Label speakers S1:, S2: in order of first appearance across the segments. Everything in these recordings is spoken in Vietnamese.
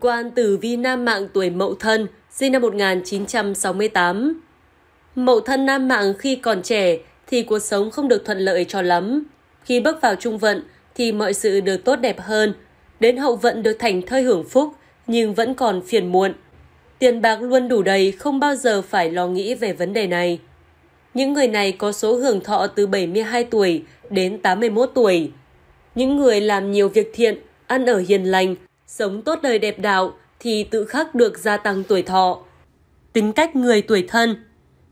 S1: quan tử vi nam mạng tuổi Mậu Thân, sinh năm 1968. Mậu Thân nam mạng khi còn trẻ thì cuộc sống không được thuận lợi cho lắm. Khi bước vào trung vận thì mọi sự được tốt đẹp hơn, đến hậu vận được thành thơi hưởng phúc nhưng vẫn còn phiền muộn. Tiền bạc luôn đủ đầy, không bao giờ phải lo nghĩ về vấn đề này. Những người này có số hưởng thọ từ 72 tuổi đến 81 tuổi. Những người làm nhiều việc thiện, ăn ở hiền lành, Sống tốt đời đẹp đạo thì tự khắc được gia tăng tuổi thọ. Tính cách người tuổi thân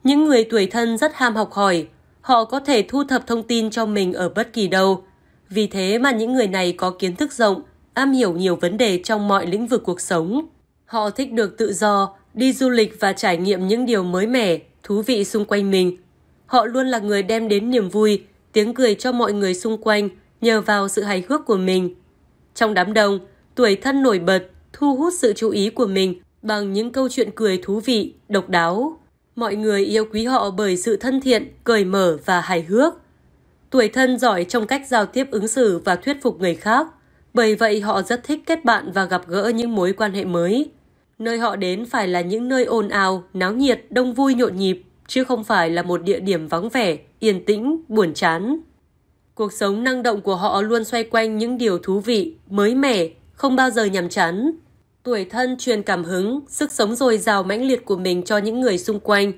S1: Những người tuổi thân rất ham học hỏi, họ có thể thu thập thông tin cho mình ở bất kỳ đâu. Vì thế mà những người này có kiến thức rộng, am hiểu nhiều vấn đề trong mọi lĩnh vực cuộc sống. Họ thích được tự do, đi du lịch và trải nghiệm những điều mới mẻ, thú vị xung quanh mình. Họ luôn là người đem đến niềm vui, tiếng cười cho mọi người xung quanh nhờ vào sự hài hước của mình. Trong đám đông, tuổi thân nổi bật, thu hút sự chú ý của mình bằng những câu chuyện cười thú vị, độc đáo. Mọi người yêu quý họ bởi sự thân thiện, cởi mở và hài hước. Tuổi thân giỏi trong cách giao tiếp ứng xử và thuyết phục người khác, bởi vậy họ rất thích kết bạn và gặp gỡ những mối quan hệ mới. Nơi họ đến phải là những nơi ồn ào, náo nhiệt, đông vui nhộn nhịp, chứ không phải là một địa điểm vắng vẻ, yên tĩnh, buồn chán. Cuộc sống năng động của họ luôn xoay quanh những điều thú vị, mới mẻ, không bao giờ nhàm chán. Tuổi thân truyền cảm hứng, sức sống dồi dào mãnh liệt của mình cho những người xung quanh.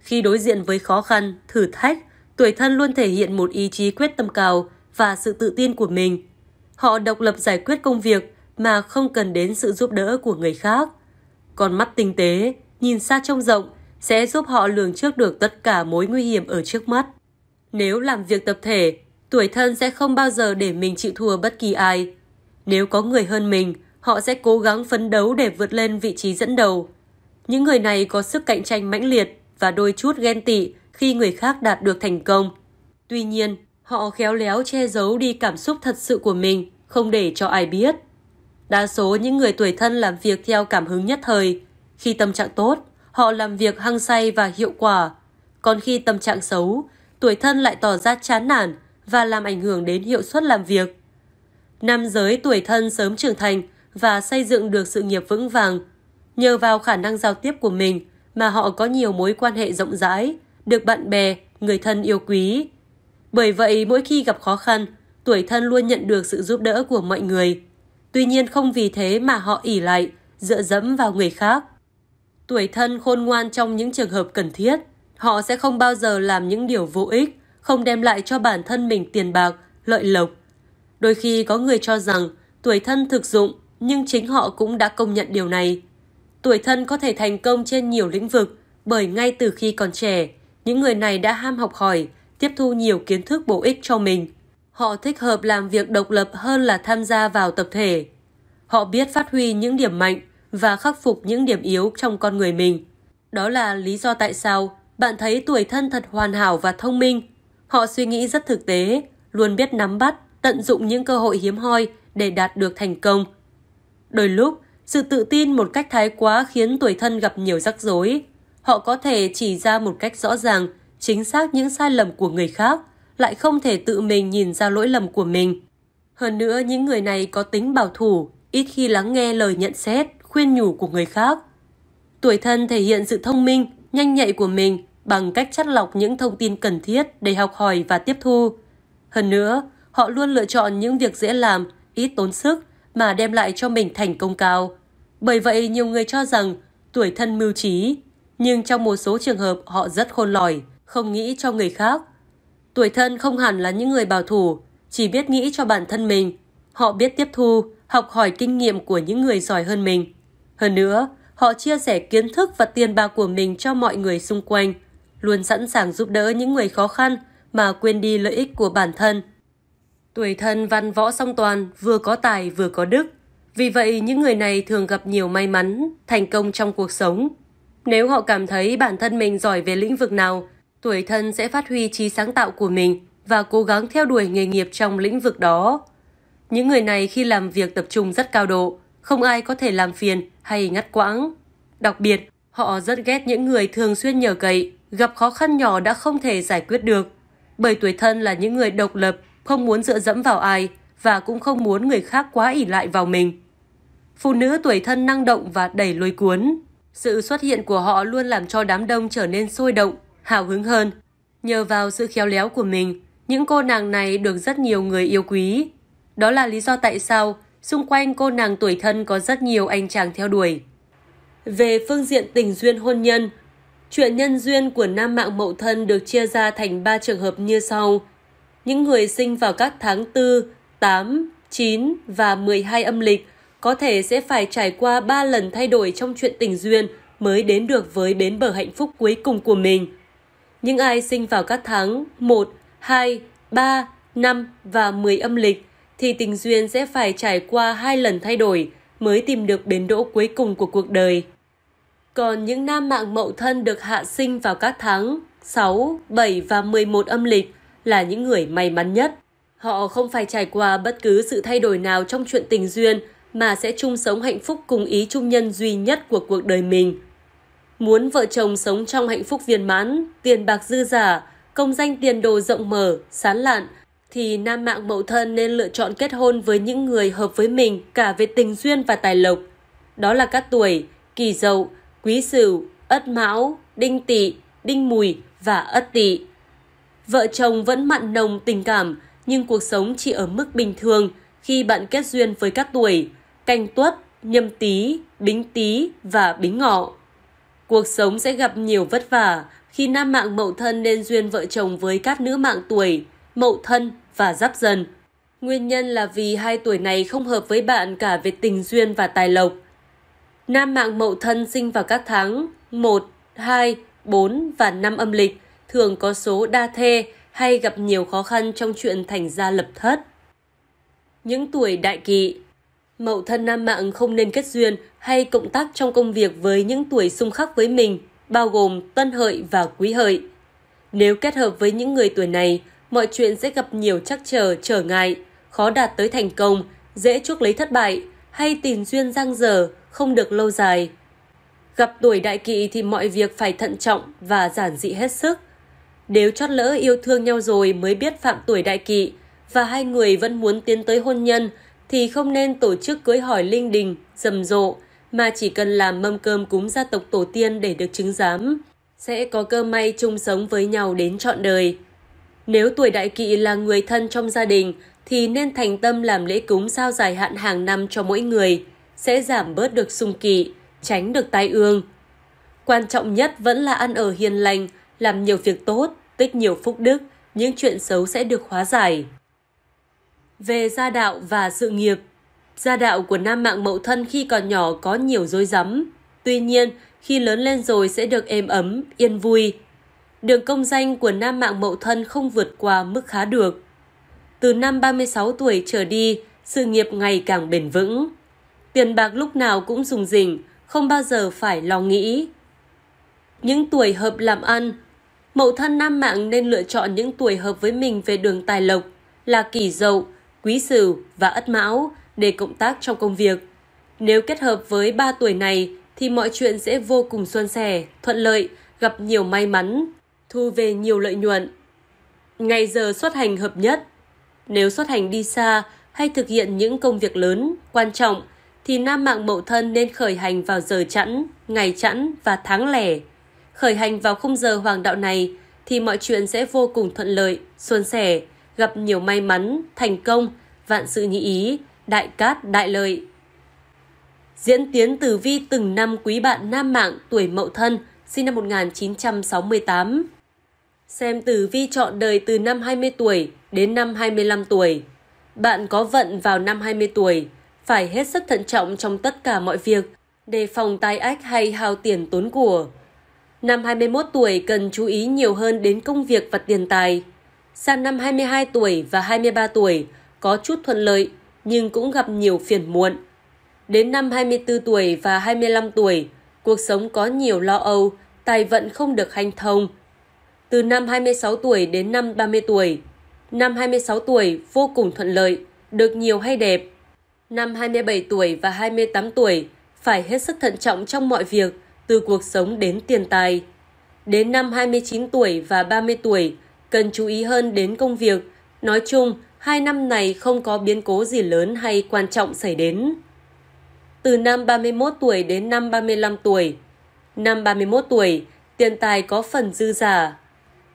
S1: Khi đối diện với khó khăn, thử thách, tuổi thân luôn thể hiện một ý chí quyết tâm cao và sự tự tin của mình. Họ độc lập giải quyết công việc mà không cần đến sự giúp đỡ của người khác. Còn mắt tinh tế, nhìn xa trông rộng sẽ giúp họ lường trước được tất cả mối nguy hiểm ở trước mắt. Nếu làm việc tập thể, tuổi thân sẽ không bao giờ để mình chịu thua bất kỳ ai nếu có người hơn mình, họ sẽ cố gắng phấn đấu để vượt lên vị trí dẫn đầu. Những người này có sức cạnh tranh mãnh liệt và đôi chút ghen tị khi người khác đạt được thành công. Tuy nhiên, họ khéo léo che giấu đi cảm xúc thật sự của mình, không để cho ai biết. Đa số những người tuổi thân làm việc theo cảm hứng nhất thời. Khi tâm trạng tốt, họ làm việc hăng say và hiệu quả. Còn khi tâm trạng xấu, tuổi thân lại tỏ ra chán nản và làm ảnh hưởng đến hiệu suất làm việc nam giới tuổi thân sớm trưởng thành và xây dựng được sự nghiệp vững vàng. Nhờ vào khả năng giao tiếp của mình mà họ có nhiều mối quan hệ rộng rãi, được bạn bè, người thân yêu quý. Bởi vậy, mỗi khi gặp khó khăn, tuổi thân luôn nhận được sự giúp đỡ của mọi người. Tuy nhiên không vì thế mà họ ỉ lại, dựa dẫm vào người khác. Tuổi thân khôn ngoan trong những trường hợp cần thiết. Họ sẽ không bao giờ làm những điều vô ích, không đem lại cho bản thân mình tiền bạc, lợi lộc Đôi khi có người cho rằng tuổi thân thực dụng, nhưng chính họ cũng đã công nhận điều này. Tuổi thân có thể thành công trên nhiều lĩnh vực bởi ngay từ khi còn trẻ, những người này đã ham học hỏi, tiếp thu nhiều kiến thức bổ ích cho mình. Họ thích hợp làm việc độc lập hơn là tham gia vào tập thể. Họ biết phát huy những điểm mạnh và khắc phục những điểm yếu trong con người mình. Đó là lý do tại sao bạn thấy tuổi thân thật hoàn hảo và thông minh. Họ suy nghĩ rất thực tế, luôn biết nắm bắt, tận dụng những cơ hội hiếm hoi để đạt được thành công. Đôi lúc, sự tự tin một cách thái quá khiến tuổi thân gặp nhiều rắc rối. Họ có thể chỉ ra một cách rõ ràng, chính xác những sai lầm của người khác, lại không thể tự mình nhìn ra lỗi lầm của mình. Hơn nữa, những người này có tính bảo thủ, ít khi lắng nghe lời nhận xét, khuyên nhủ của người khác. Tuổi thân thể hiện sự thông minh, nhanh nhạy của mình bằng cách chắt lọc những thông tin cần thiết để học hỏi và tiếp thu. Hơn nữa, họ luôn lựa chọn những việc dễ làm, ít tốn sức mà đem lại cho mình thành công cao. Bởi vậy nhiều người cho rằng tuổi thân mưu trí, nhưng trong một số trường hợp họ rất khôn lỏi, không nghĩ cho người khác. Tuổi thân không hẳn là những người bảo thủ, chỉ biết nghĩ cho bản thân mình. Họ biết tiếp thu, học hỏi kinh nghiệm của những người giỏi hơn mình. Hơn nữa, họ chia sẻ kiến thức và tiền bạc của mình cho mọi người xung quanh, luôn sẵn sàng giúp đỡ những người khó khăn mà quên đi lợi ích của bản thân. Tuổi thân văn võ song toàn, vừa có tài vừa có đức. Vì vậy, những người này thường gặp nhiều may mắn, thành công trong cuộc sống. Nếu họ cảm thấy bản thân mình giỏi về lĩnh vực nào, tuổi thân sẽ phát huy trí sáng tạo của mình và cố gắng theo đuổi nghề nghiệp trong lĩnh vực đó. Những người này khi làm việc tập trung rất cao độ, không ai có thể làm phiền hay ngắt quãng. Đặc biệt, họ rất ghét những người thường xuyên nhờ cậy, gặp khó khăn nhỏ đã không thể giải quyết được. Bởi tuổi thân là những người độc lập, không muốn dựa dẫm vào ai và cũng không muốn người khác quá ỉ lại vào mình. Phụ nữ tuổi thân năng động và đẩy lôi cuốn. Sự xuất hiện của họ luôn làm cho đám đông trở nên sôi động, hào hứng hơn. Nhờ vào sự khéo léo của mình, những cô nàng này được rất nhiều người yêu quý. Đó là lý do tại sao xung quanh cô nàng tuổi thân có rất nhiều anh chàng theo đuổi. Về phương diện tình duyên hôn nhân, chuyện nhân duyên của nam mạng mậu thân được chia ra thành 3 trường hợp như sau – những người sinh vào các tháng 4, 8, 9 và 12 âm lịch có thể sẽ phải trải qua 3 lần thay đổi trong chuyện tình duyên mới đến được với bến bờ hạnh phúc cuối cùng của mình. Những ai sinh vào các tháng 1, 2, 3, 5 và 10 âm lịch thì tình duyên sẽ phải trải qua hai lần thay đổi mới tìm được bến đỗ cuối cùng của cuộc đời. Còn những nam mạng mậu thân được hạ sinh vào các tháng 6, 7 và 11 âm lịch là những người may mắn nhất. Họ không phải trải qua bất cứ sự thay đổi nào trong chuyện tình duyên mà sẽ chung sống hạnh phúc cùng ý chung nhân duy nhất của cuộc đời mình. Muốn vợ chồng sống trong hạnh phúc viên mãn, tiền bạc dư giả, công danh tiền đồ rộng mở, sán lạn, thì nam mạng mậu thân nên lựa chọn kết hôn với những người hợp với mình cả về tình duyên và tài lộc. Đó là các tuổi kỳ dậu, quý sửu, ất mão, đinh tỵ, đinh mùi và ất tỵ. Vợ chồng vẫn mặn nồng tình cảm, nhưng cuộc sống chỉ ở mức bình thường khi bạn kết duyên với các tuổi canh tuất, nhâm tý, bính tý và bính ngọ. Cuộc sống sẽ gặp nhiều vất vả khi nam mạng mậu thân nên duyên vợ chồng với các nữ mạng tuổi mậu thân và giáp dần. Nguyên nhân là vì hai tuổi này không hợp với bạn cả về tình duyên và tài lộc. Nam mạng mậu thân sinh vào các tháng 1, 2, 4 và 5 âm lịch thường có số đa thê hay gặp nhiều khó khăn trong chuyện thành gia lập thất. Những tuổi đại kỵ Mậu thân nam mạng không nên kết duyên hay cộng tác trong công việc với những tuổi xung khắc với mình, bao gồm tân hợi và quý hợi. Nếu kết hợp với những người tuổi này, mọi chuyện sẽ gặp nhiều trắc trở, trở ngại, khó đạt tới thành công, dễ chuốc lấy thất bại hay tìm duyên giang dở, không được lâu dài. Gặp tuổi đại kỵ thì mọi việc phải thận trọng và giản dị hết sức – nếu chót lỡ yêu thương nhau rồi mới biết phạm tuổi đại kỵ và hai người vẫn muốn tiến tới hôn nhân thì không nên tổ chức cưới hỏi linh đình, rầm rộ mà chỉ cần làm mâm cơm cúng gia tộc tổ tiên để được chứng giám. Sẽ có cơ may chung sống với nhau đến trọn đời. Nếu tuổi đại kỵ là người thân trong gia đình thì nên thành tâm làm lễ cúng sao dài hạn hàng năm cho mỗi người, sẽ giảm bớt được xung kỵ, tránh được tai ương. Quan trọng nhất vẫn là ăn ở hiền lành, làm nhiều việc tốt, tích nhiều phúc đức, những chuyện xấu sẽ được hóa giải. Về gia đạo và sự nghiệp Gia đạo của nam mạng mậu thân khi còn nhỏ có nhiều dối rắm. Tuy nhiên, khi lớn lên rồi sẽ được êm ấm, yên vui. Đường công danh của nam mạng mậu thân không vượt qua mức khá được. Từ năm 36 tuổi trở đi, sự nghiệp ngày càng bền vững. Tiền bạc lúc nào cũng dùng dình, không bao giờ phải lo nghĩ. Những tuổi hợp làm ăn, Mậu thân nam mạng nên lựa chọn những tuổi hợp với mình về đường tài lộc là kỷ dậu, quý sửu và ất mão để cộng tác trong công việc. Nếu kết hợp với ba tuổi này thì mọi chuyện sẽ vô cùng suôn sẻ, thuận lợi, gặp nhiều may mắn, thu về nhiều lợi nhuận. Ngày giờ xuất hành hợp nhất. Nếu xuất hành đi xa hay thực hiện những công việc lớn, quan trọng thì nam mạng mậu thân nên khởi hành vào giờ chẵn, ngày chẵn và tháng lẻ khởi hành vào khung giờ hoàng đạo này thì mọi chuyện sẽ vô cùng thuận lợi, suôn sẻ, gặp nhiều may mắn, thành công, vạn sự như ý, đại cát đại lợi. Diễn tiến tử vi từng năm quý bạn nam mạng tuổi Mậu Thân, sinh năm 1968. Xem tử vi chọn đời từ năm 20 tuổi đến năm 25 tuổi. Bạn có vận vào năm 20 tuổi, phải hết sức thận trọng trong tất cả mọi việc, đề phòng tai ách hay hao tiền tốn của. Năm 21 tuổi cần chú ý nhiều hơn đến công việc và tiền tài. Sang năm 22 tuổi và 23 tuổi có chút thuận lợi nhưng cũng gặp nhiều phiền muộn. Đến năm 24 tuổi và 25 tuổi, cuộc sống có nhiều lo âu, tài vận không được hanh thông. Từ năm 26 tuổi đến năm 30 tuổi, năm 26 tuổi vô cùng thuận lợi, được nhiều hay đẹp. Năm 27 tuổi và 28 tuổi phải hết sức thận trọng trong mọi việc từ cuộc sống đến tiền tài. Đến năm 29 tuổi và 30 tuổi, cần chú ý hơn đến công việc. Nói chung, hai năm này không có biến cố gì lớn hay quan trọng xảy đến. Từ năm 31 tuổi đến năm 35 tuổi. Năm 31 tuổi, tiền tài có phần dư giả.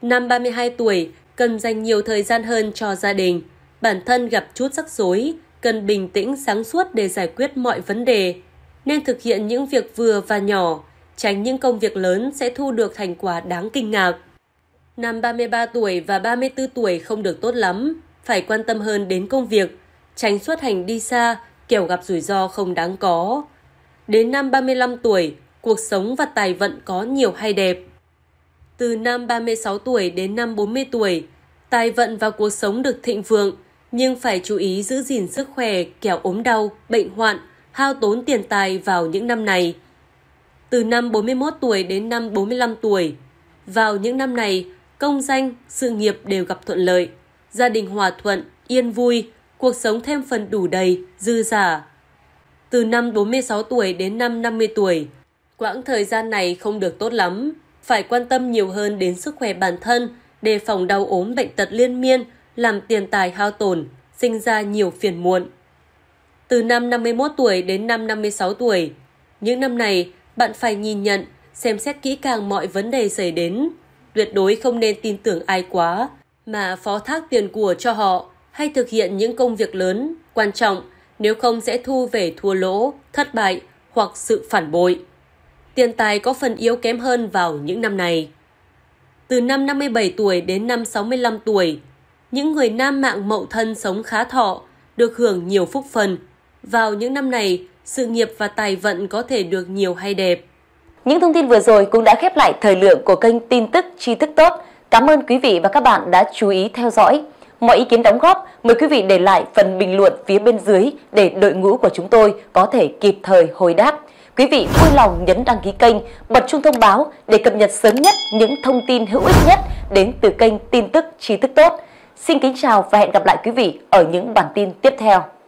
S1: Năm 32 tuổi, cần dành nhiều thời gian hơn cho gia đình. Bản thân gặp chút rắc rối, cần bình tĩnh sáng suốt để giải quyết mọi vấn đề. Nên thực hiện những việc vừa và nhỏ, tránh những công việc lớn sẽ thu được thành quả đáng kinh ngạc. Năm 33 tuổi và 34 tuổi không được tốt lắm, phải quan tâm hơn đến công việc, tránh xuất hành đi xa, kẻo gặp rủi ro không đáng có. Đến năm 35 tuổi, cuộc sống và tài vận có nhiều hay đẹp. Từ năm 36 tuổi đến năm 40 tuổi, tài vận và cuộc sống được thịnh vượng, nhưng phải chú ý giữ gìn sức khỏe, kẻo ốm đau, bệnh hoạn, hao tốn tiền tài vào những năm này từ năm 41 tuổi đến năm 45 tuổi. Vào những năm này, công danh, sự nghiệp đều gặp thuận lợi, gia đình hòa thuận, yên vui, cuộc sống thêm phần đủ đầy, dư giả. Từ năm 46 tuổi đến năm 50 tuổi, quãng thời gian này không được tốt lắm, phải quan tâm nhiều hơn đến sức khỏe bản thân, đề phòng đau ốm bệnh tật liên miên, làm tiền tài hao tổn, sinh ra nhiều phiền muộn. Từ năm 51 tuổi đến năm 56 tuổi, những năm này bạn phải nhìn nhận, xem xét kỹ càng mọi vấn đề xảy đến. Tuyệt đối không nên tin tưởng ai quá, mà phó thác tiền của cho họ hay thực hiện những công việc lớn, quan trọng, nếu không sẽ thu về thua lỗ, thất bại hoặc sự phản bội. Tiền tài có phần yếu kém hơn vào những năm này. Từ năm 57 tuổi đến năm 65 tuổi, những người nam mạng mậu thân sống khá thọ, được hưởng nhiều phúc phần. Vào những năm này, sự nghiệp và tài vận có thể được nhiều hay đẹp. Những thông tin vừa rồi cũng đã khép lại thời lượng của kênh tin tức tri thức tốt. Cảm ơn quý vị và các bạn đã chú ý theo dõi. Mọi ý kiến đóng góp, mời quý vị để lại phần bình luận phía bên dưới để đội ngũ của chúng tôi có thể kịp thời hồi đáp. Quý vị vui lòng nhấn đăng ký kênh, bật chuông thông báo để cập nhật sớm nhất những thông tin hữu ích nhất đến từ kênh tin tức tri thức tốt. Xin kính chào và hẹn gặp lại quý vị ở những bản tin tiếp theo.